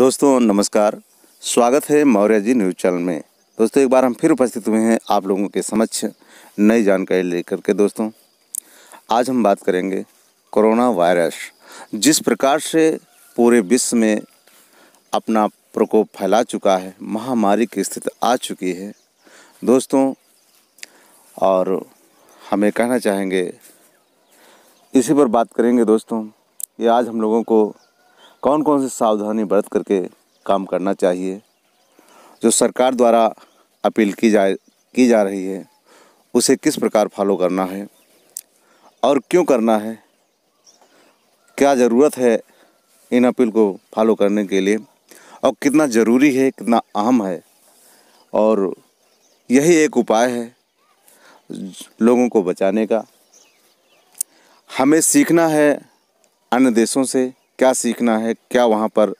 दोस्तों नमस्कार स्वागत है मौर्य जी न्यूज़ चैनल में दोस्तों एक बार हम फिर उपस्थित हुए हैं आप लोगों के समक्ष नई जानकारी लेकर के दोस्तों आज हम बात करेंगे कोरोना वायरस जिस प्रकार से पूरे विश्व में अपना प्रकोप फैला चुका है महामारी की स्थिति आ चुकी है दोस्तों और हमें कहना चाहेंगे इसी पर बात करेंगे दोस्तों ये आज हम लोगों को कौन कौन सी सावधानी बरत करके काम करना चाहिए जो सरकार द्वारा अपील की जा की जा रही है उसे किस प्रकार फॉलो करना है और क्यों करना है क्या ज़रूरत है इन अपील को फॉलो करने के लिए और कितना ज़रूरी है कितना अहम है और यही एक उपाय है लोगों को बचाने का हमें सीखना है अन्य देशों से क्या सीखना है क्या वहाँ पर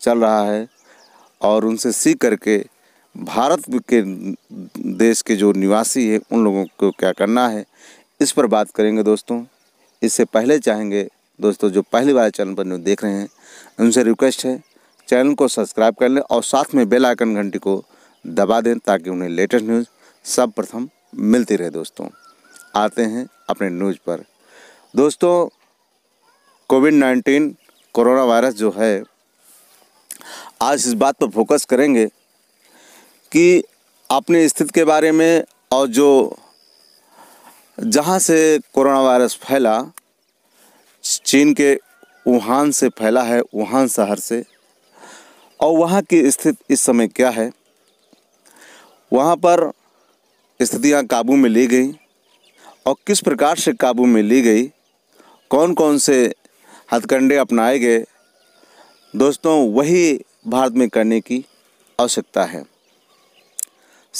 चल रहा है और उनसे सीख करके भारत के देश के जो निवासी है उन लोगों को क्या करना है इस पर बात करेंगे दोस्तों इससे पहले चाहेंगे दोस्तों जो पहली बार चैनल पर न्यूज़ देख रहे हैं उनसे रिक्वेस्ट है चैनल को सब्सक्राइब कर लें और साथ में बेल आइकन घंटी को दबा दें ताकि उन्हें लेटेस्ट न्यूज़ सब प्रथम मिलती रहे दोस्तों आते हैं अपने न्यूज़ पर दोस्तों कोविड नाइन्टीन कोरोना वायरस जो है आज इस बात पर फोकस करेंगे कि अपनी स्थिति के बारे में और जो जहाँ से कोरोना वायरस फैला चीन के वुहान से फैला है वुहान शहर से और वहाँ की स्थिति इस समय क्या है वहाँ पर स्थितियाँ काबू में ली गई और किस प्रकार से काबू में ली गई कौन कौन से हथकंडे अपनाए गए दोस्तों वही भारत में करने की आवश्यकता है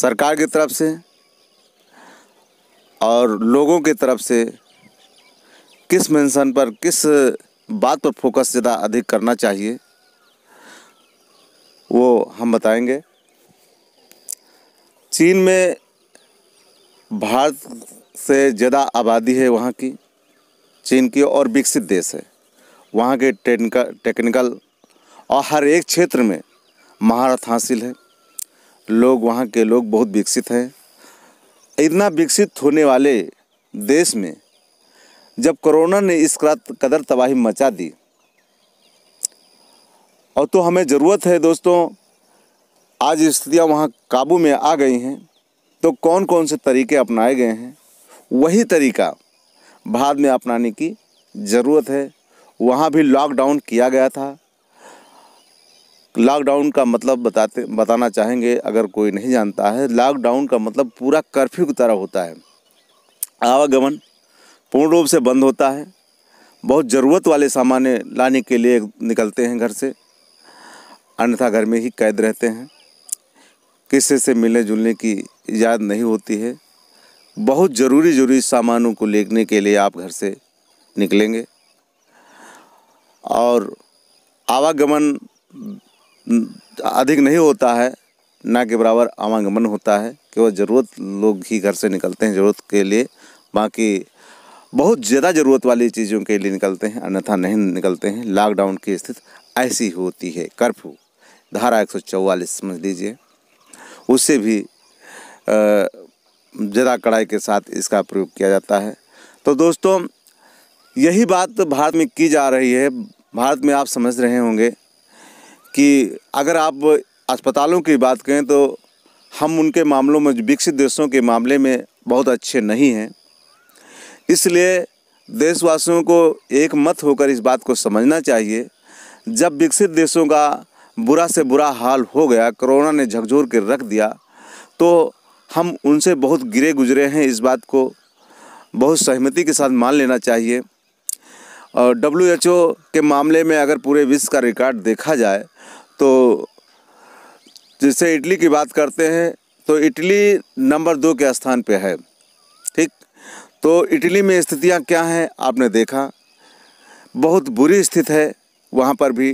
सरकार की तरफ से और लोगों की तरफ से किस मेंशन पर किस बात पर फोकस ज़्यादा अधिक करना चाहिए वो हम बताएंगे चीन में भारत से ज़्यादा आबादी है वहाँ की चीन की और विकसित देश है वहाँ के टेक्निकल टेक्निकल और हर एक क्षेत्र में महारत हासिल है लोग वहाँ के लोग बहुत विकसित हैं इतना विकसित होने वाले देश में जब कोरोना ने इस कदर तबाही मचा दी और तो हमें ज़रूरत है दोस्तों आज स्थितियाँ वहाँ काबू में आ गई हैं तो कौन कौन से तरीके अपनाए गए हैं वही तरीका भारत में अपनाने की ज़रूरत है वहाँ भी लॉकडाउन किया गया था लॉकडाउन का मतलब बताते बताना चाहेंगे अगर कोई नहीं जानता है लॉकडाउन का मतलब पूरा कर्फ्यू की तरह होता है आवागमन पूर्ण रूप से बंद होता है बहुत ज़रूरत वाले सामान लाने के लिए निकलते हैं घर से अन्यथा घर में ही कैद रहते हैं किसी से मिलने जुलने की याद नहीं होती है बहुत ज़रूरी ज़रूरी सामानों को लेने के लिए आप घर से निकलेंगे और आवागमन अधिक नहीं होता है ना के बराबर आवागमन होता है केवल ज़रूरत लोग ही घर से निकलते हैं ज़रूरत के लिए बाकी बहुत ज़्यादा ज़रूरत वाली चीज़ों के लिए निकलते हैं अन्यथा नहीं निकलते हैं लॉकडाउन की स्थिति ऐसी होती है कर्फ्यू धारा एक समझ लीजिए उससे भी ज़्यादा कड़ाई के साथ इसका प्रयोग किया जाता है तो दोस्तों यही बात भारत में की जा रही है भारत में आप समझ रहे होंगे कि अगर आप अस्पतालों की बात करें तो हम उनके मामलों में विकसित देशों के मामले में बहुत अच्छे नहीं हैं इसलिए देशवासियों को एक मत होकर इस बात को समझना चाहिए जब विकसित देशों का बुरा से बुरा हाल हो गया कोरोना ने झकझोर के रख दिया तो हम उनसे बहुत गिरे गुजरे हैं इस बात को बहुत सहमति के साथ मान लेना चाहिए और डब्ल्यू के मामले में अगर पूरे विश्व का रिकॉर्ड देखा जाए तो जैसे इटली की बात करते हैं तो इटली नंबर दो के स्थान पे है ठीक तो इटली में स्थितियां क्या हैं आपने देखा बहुत बुरी स्थिति है वहाँ पर भी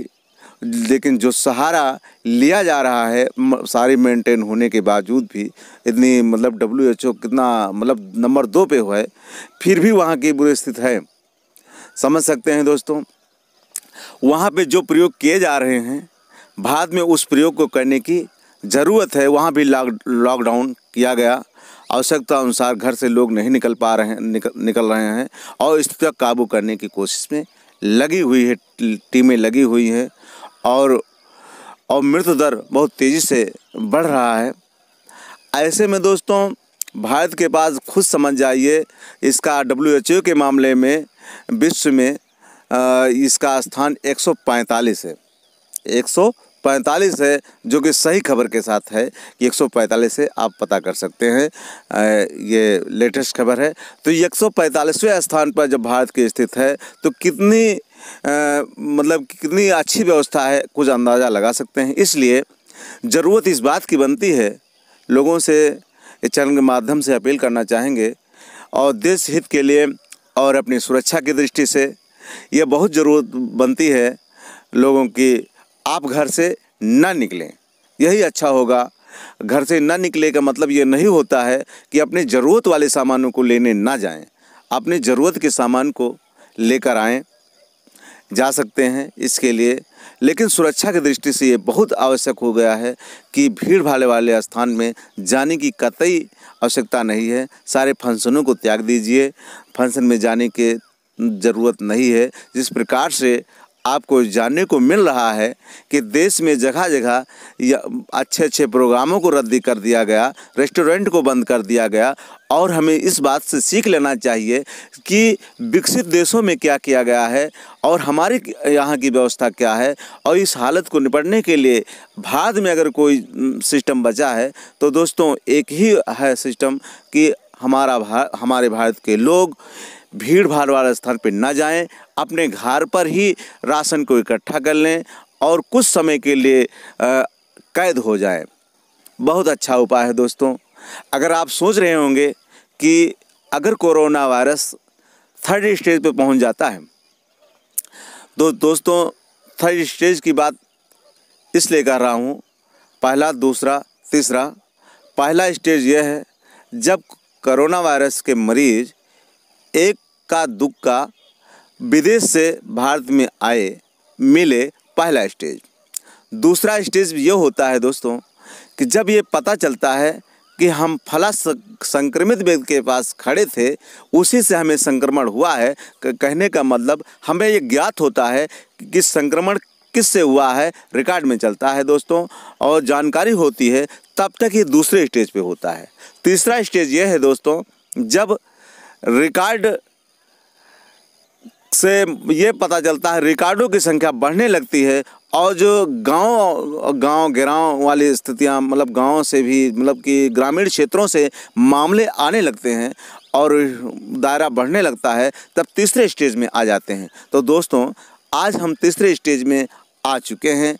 लेकिन जो सहारा लिया जा रहा है सारी मेंटेन होने के बावजूद भी इतनी मतलब डब्ल्यू कितना मतलब नंबर दो पे हुआ है फिर भी वहाँ की बुरी स्थिति है समझ सकते हैं दोस्तों वहाँ पे जो प्रयोग किए जा रहे हैं भारत में उस प्रयोग को करने की ज़रूरत है वहाँ भी लॉकडाउन किया गया आवश्यकता अनुसार घर से लोग नहीं निकल पा रहे हैं निकल निकल रहे हैं और इस पर काबू करने की कोशिश में लगी हुई है टीमें लगी हुई हैं और और मृत्यु दर बहुत तेज़ी से बढ़ रहा है ऐसे में दोस्तों भारत के पास खुद समझ जाइए इसका डब्ल्यू के मामले में विश्व में इसका स्थान 145 है 145 है जो कि सही खबर के साथ है कि 145 से आप पता कर सकते हैं ये लेटेस्ट खबर है तो 145वें स्थान पर जब भारत की स्थित है तो कितनी मतलब कितनी अच्छी व्यवस्था है कुछ अंदाज़ा लगा सकते हैं इसलिए ज़रूरत इस बात की बनती है लोगों से चैनल के माध्यम से अपील करना चाहेंगे और देश हित के लिए और अपनी सुरक्षा की दृष्टि से यह बहुत ज़रूरत बनती है लोगों की आप घर से ना निकलें यही अच्छा होगा घर से ना निकले का मतलब ये नहीं होता है कि अपने ज़रूरत वाले सामानों को लेने ना जाएं अपने ज़रूरत के सामान को लेकर आएं जा सकते हैं इसके लिए लेकिन सुरक्षा की दृष्टि से ये बहुत आवश्यक हो गया है कि भीड़ भाड़े वाले स्थान में जाने की कतई आवश्यकता नहीं है सारे फंक्शनों को त्याग दीजिए फंक्शन में जाने के ज़रूरत नहीं है जिस प्रकार से आपको जानने को मिल रहा है कि देश में जगह जगह अच्छे अच्छे प्रोग्रामों को रद्दी कर दिया गया रेस्टोरेंट को बंद कर दिया गया और हमें इस बात से सीख लेना चाहिए कि विकसित देशों में क्या किया गया है और हमारे यहाँ की व्यवस्था क्या है और इस हालत को निपटने के लिए भारत में अगर कोई सिस्टम बचा है तो दोस्तों एक ही है सिस्टम कि हमारा भा, हमारे भारत के लोग भीड़ भाड़ वाले स्थान पर ना जाएं अपने घर पर ही राशन को इकट्ठा कर लें और कुछ समय के लिए आ, कैद हो जाए बहुत अच्छा उपाय है दोस्तों अगर आप सोच रहे होंगे कि अगर कोरोना वायरस थर्ड स्टेज पे पहुंच जाता है तो दोस्तों थर्ड स्टेज की बात इसलिए कर रहा हूँ पहला दूसरा तीसरा पहला स्टेज यह है जब कोरोना वायरस के मरीज़ एक का दुख का विदेश से भारत में आए मिले पहला स्टेज दूसरा स्टेज ये होता है दोस्तों कि जब ये पता चलता है कि हम फला संक्रमित व्यक्ति के पास खड़े थे उसी से हमें संक्रमण हुआ है कहने का मतलब हमें ये ज्ञात होता है कि किस संक्रमण किससे हुआ है रिकॉर्ड में चलता है दोस्तों और जानकारी होती है तब तक ये दूसरे स्टेज पे होता है तीसरा स्टेज ये है दोस्तों जब रिकॉर्ड से ये पता चलता है रिकॉर्डों की संख्या बढ़ने लगती है और जो गांव गांव गिराव वाली स्थितियां मतलब गांव से भी मतलब कि ग्रामीण क्षेत्रों से मामले आने लगते हैं और दायरा बढ़ने लगता है तब तीसरे स्टेज में आ जाते हैं तो दोस्तों आज हम तीसरे स्टेज में आ चुके हैं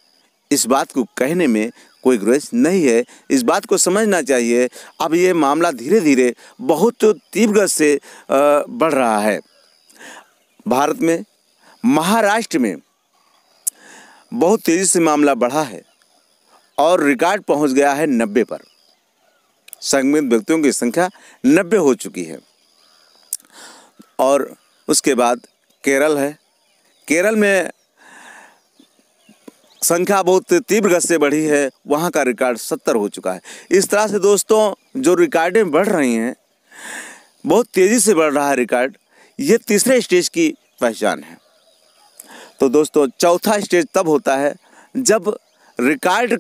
इस बात को कहने में कोई ग्रेज नहीं है इस बात को समझना चाहिए अब ये मामला धीरे धीरे बहुत तीव्र से बढ़ रहा है भारत में महाराष्ट्र में बहुत तेज़ी से मामला बढ़ा है और रिकॉर्ड पहुंच गया है नब्बे पर संक्रमित व्यक्तियों की संख्या नब्बे हो चुकी है और उसके बाद केरल है केरल में संख्या बहुत तीव्र गति से बढ़ी है वहाँ का रिकॉर्ड सत्तर हो चुका है इस तरह से दोस्तों जो रिकॉर्डें बढ़ रही हैं बहुत तेज़ी से बढ़ रहा है रिकॉर्ड ये तीसरे स्टेज की पहचान है तो दोस्तों चौथा स्टेज तब होता है जब रिकॉर्ड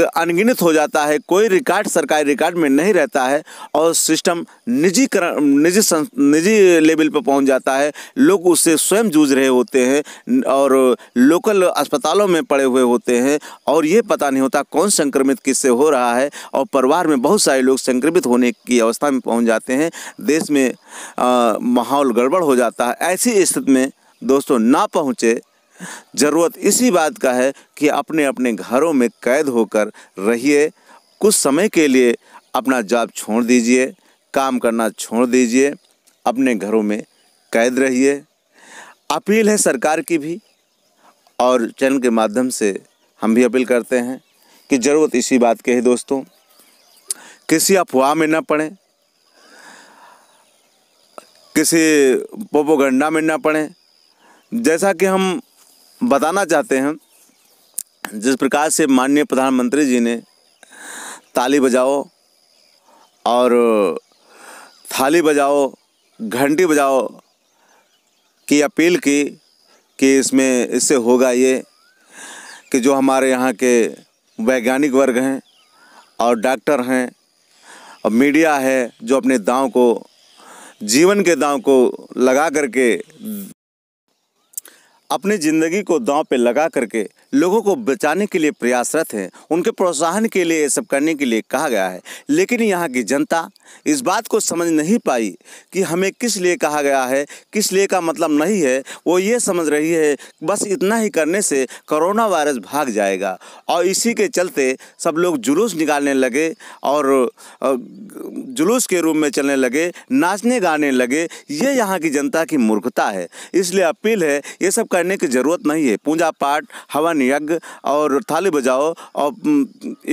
अनगिनत हो जाता है कोई रिकॉर्ड सरकारी रिकॉर्ड में नहीं रहता है और सिस्टम निजीकरण निजी निजी लेवल पर पहुंच जाता है लोग उससे स्वयं जूझ रहे होते हैं और लोकल अस्पतालों में पड़े हुए होते हैं और ये पता नहीं होता कौन संक्रमित किससे हो रहा है और परिवार में बहुत सारे लोग संक्रमित होने की अवस्था में पहुँच जाते हैं देश में माहौल गड़बड़ हो जाता है ऐसी स्थिति में दोस्तों ना पहुँचे ज़रूरत इसी बात का है कि अपने अपने घरों में कैद होकर रहिए कुछ समय के लिए अपना जॉब छोड़ दीजिए काम करना छोड़ दीजिए अपने घरों में कैद रहिए अपील है सरकार की भी और चैनल के माध्यम से हम भी अपील करते हैं कि ज़रूरत इसी बात की है दोस्तों किसी अफवाह में न पड़ें किसी पोपोगंडा में न पड़ें जैसा कि हम बताना चाहते हैं जिस प्रकार से माननीय प्रधानमंत्री जी ने ताली बजाओ और थाली बजाओ घंटी बजाओ की अपील की कि इसमें इससे होगा ये कि जो हमारे यहाँ के वैज्ञानिक वर्ग हैं और डॉक्टर हैं और मीडिया है जो अपने दांव को जीवन के दांव को लगा करके अपनी ज़िंदगी को दांव पे लगा करके लोगों को बचाने के लिए प्रयासरत हैं उनके प्रोत्साहन के लिए ये सब करने के लिए कहा गया है लेकिन यहाँ की जनता इस बात को समझ नहीं पाई कि हमें किस लिए कहा गया है किस लिए का मतलब नहीं है वो ये समझ रही है बस इतना ही करने से कोरोना वायरस भाग जाएगा और इसी के चलते सब लोग जुलूस निकालने लगे और जुलूस के रूप में चलने लगे नाचने गाने लगे ये यहाँ की जनता की मूर्खता है इसलिए अपील है ये सब करने की ज़रूरत नहीं है पूजा पाठ हवन यज्ञ और थाली बजाओ और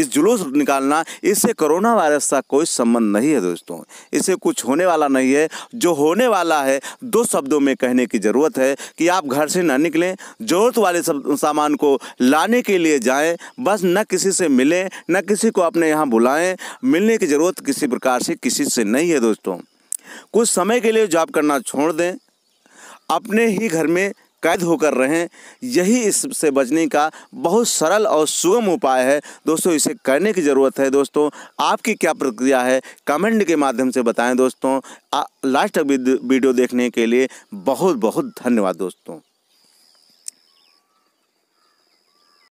इस जुलूस निकालना इससे कोरोना वायरस का कोई संबंध नहीं है दोस्तों इससे कुछ होने वाला नहीं है जो होने वाला है दो शब्दों में कहने की ज़रूरत है कि आप घर से ना निकलें ज़रूरत वाले सामान को लाने के लिए जाएँ बस न किसी से मिलें न किसी को अपने यहाँ बुलाएं मिलने की ज़रूरत किसी प्रकार से किसी से नहीं है दोस्तों कुछ समय के लिए जॉब करना छोड़ दें अपने ही घर में कैद होकर रहें यही इससे बचने का बहुत सरल और सुगम उपाय है दोस्तों इसे करने की ज़रूरत है दोस्तों आपकी क्या प्रक्रिया है कमेंट के माध्यम से बताएं दोस्तों लास्ट तक वीडियो देखने के लिए बहुत बहुत धन्यवाद दोस्तों